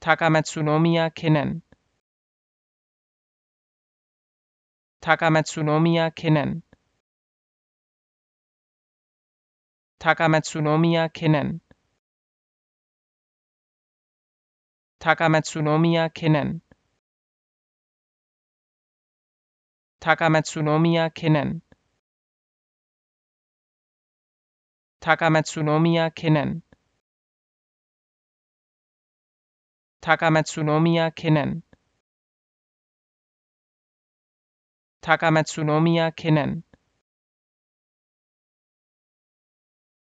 Takamatsunomiya kennen. Takamatsunomiya kennen. Takamatsunomiya kennen. Takamatsunomiya kennen. Takamatsunomiya kennen. Takamatsunomiya kennen. Takamatsunomiya kennen. Takamatsunomiya kennen.